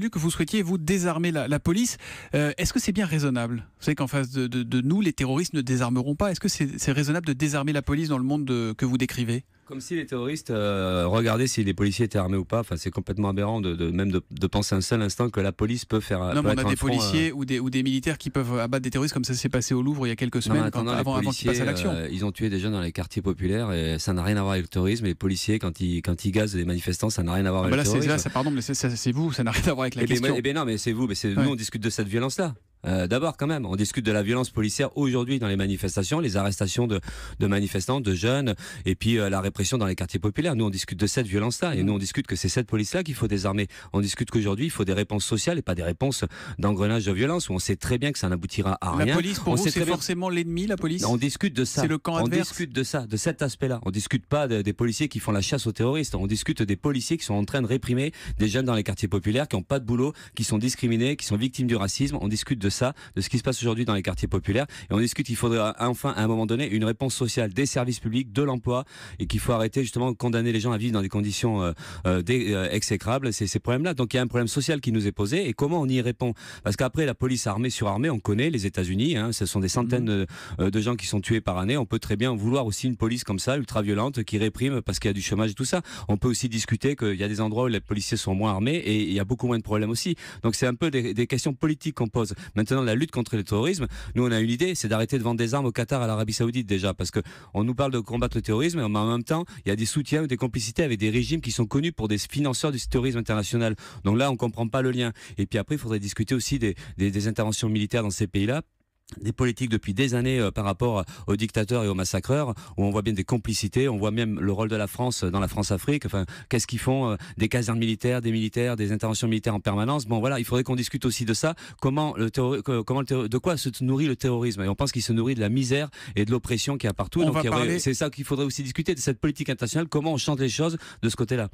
Lui que vous souhaitiez vous désarmer la, police. Euh, est-ce que c'est bien raisonnable Vous savez qu'en face de, nous, les terroristes ne désarmeront pas. Est-ce que c'est raisonnable de désarmer la police dans le monde que vous décrivez comme si les terroristes euh, regardaient si les policiers étaient armés ou pas. Enfin, c'est complètement aberrant de, même de, penser un seul instant que la police peut faire. Non, mais on a des policiers euh, ou, des, militaires qui peuvent abattre des terroristes comme ça s'est passé au Louvre il y a quelques semaines. avant, qu'ils à l'action. Euh, ils ont tué des gens dans les quartiers populaires et ça n'a rien à voir avec le terrorisme. les policiers, quand ils, quand ils gazent des manifestants, ça n'a rien à voir ah, avec bah le terrorisme. Là, pardon, mais c'est vous, ça n'a rien à voir avec la eh ben, question. Eh ben non, mais c'est vous, mais nous on discute de cette violence-là. Euh, d'abord, quand même, on discute de la violence policière aujourd'hui dans les manifestations, les arrestations de, manifestants, de jeunes, et puis euh, la répression dans les quartiers populaires. Nous, on discute de cette violence-là, et nous, on discute que c'est cette police-là qu'il faut désarmer. On discute qu'aujourd'hui, il faut des réponses sociales et pas des réponses d'engrenage de violence, où on sait très bien que ça n'aboutira à rien. La police, pour vous, c'est forcément l'ennemi, la police On discute de ça. C'est le camp adverse On discute de ça, de cet aspect-là. On discute pas des policiers qui font la chasse aux terroristes, on discute des policiers qui sont en train de réprimer des jeunes dans les quartiers populaires, qui n'ont pas de boulot, qui sont discriminés, qui sont victimes du racisme. On discute de de ça, de ce qui se passe aujourd'hui dans les quartiers populaires. Et on discute qu'il faudrait enfin, à un moment donné, une réponse sociale des services publics, de l'emploi, et qu'il faut arrêter justement de condamner les gens à vivre dans des conditions euh, euh, euh, exécrables, C'est ces problèmes-là. Donc il y a un problème social qui nous est posé, et comment on y répond Parce qu'après, la police armée sur armée, on connaît les États-Unis, hein. ce sont des mhm. centaines de gens qui sont tués par année. On peut très bien vouloir aussi une police comme ça, ultra-violente, qui réprime parce qu'il y a du chômage et tout ça. On peut aussi discuter qu'il y a des endroits où les policiers sont moins armés, et il y a beaucoup moins de problèmes aussi. Donc c'est un peu des, des questions politiques qu'on pose. Maintenant, la lutte contre le terrorisme, nous, on a une idée, c'est d'arrêter de vendre des armes au Qatar, à l'Arabie Saoudite déjà, parce qu'on nous parle de combattre le terrorisme, mais en même temps, il y a des soutiens ou des complicités avec des régimes qui sont connus pour des financeurs du terrorisme international. Donc là, on comprend pas le lien. Et puis après, il faudrait discuter aussi des interventions militaires dans ces pays-là des politiques depuis des années euh, par rapport euh, aux dictateurs et aux massacreurs, où on voit bien des complicités, on voit même le rôle de la France euh, dans la France-Afrique. Enfin, qu'est-ce qu'ils font Des casernes militaires, des militaires, des interventions militaires en permanence. Bon, voilà, il faudrait qu'on discute aussi de ça. Comment le comment de quoi se nourrit le terrorisme Et on pense qu'il se nourrit de la misère et de l'oppression qu'il y a partout. donc, c'est ça qu'il faudrait aussi discuter de cette politique internationale. Comment on change les choses de ce côté-là